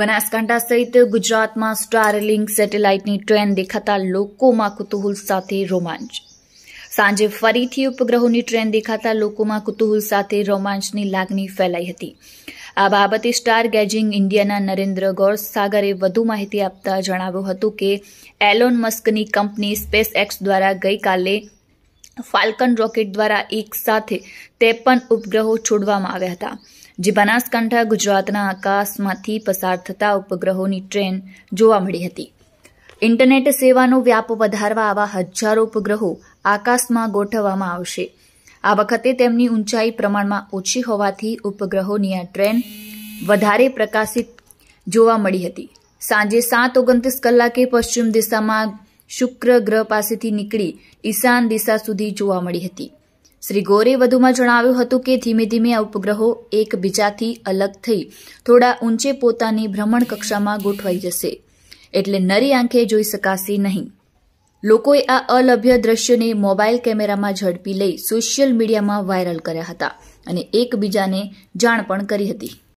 બનાસકાંઠા સહિત ગુજરાતમાં Starlink સેટેલાઇટની train દેખાતા લોકોમાં કુતૂહલ સાથે રોમાંચ સાંજે ફરીથી ઉપગ્રહોની ટ્રેન દેખાતા લોકોમાં કુતુહુલ સાથે રોમાંચની લાગણી ફેલાઈ હતી આ બાબતે સ્ટાર ગેજિંગ ઇન્ડિયાના નરેન્દ્ર ગોરસાગરે વધુ માહિતી આપતા જણાવ્યું હતું કે એલોન મસ્કની કંપની સ્પેસ એક્સ દ્વારા ગઈકાલે ફાલ્કન રોકેટ દ્વારા એક સાથે ત્રેપન ઉપગ્રહો છોડવામાં આવ્યા હતા જે બનાસકાંઠા ગુજરાતના આકાશમાંથી પસાર થતા ઉપગ્રહોની ટ્રેન જોવા મળી હતી ઇન્ટરનેટ સેવાનો વ્યાપ વધારવા આવા હજારો ઉપગ્રહો આકાશમાં ગોઠવવામાં આવશે આ વખતે તેમની ઊંચાઈ પ્રમાણમાં ઓછી હોવાથી ઉપગ્રહોની આ ટ્રેન વધારે પ્રકાશિત જોવા મળી હતી સાંજે સાત ઓગણત્રીસ કલાકે પશ્ચિમ દિશામાં શુક્ર ગ્રહ પાસેથી નીકળી ઈશાન દિશા સુધી જોવા મળી હતી શ્રી ગોરે વધુમાં જણાવ્યું હતું કે ધીમે ધીમે આ ઉપગ્રહો એકબીજાથી અલગ થઈ થોડા ઊંચે પોતાની ભ્રમણ કક્ષામાં ગોઠવાઈ જશે એટલે નરી આંખે જોઈ શકાશે નહીં લોકોએ આ અલભ્ય દ્રશ્યોને મોબાઈલ કેમેરામાં ઝડપી લઈ સોશિયલ મીડિયામાં વાયરલ કર્યા હતા અને એકબીજાને જાણ પણ કરી હતી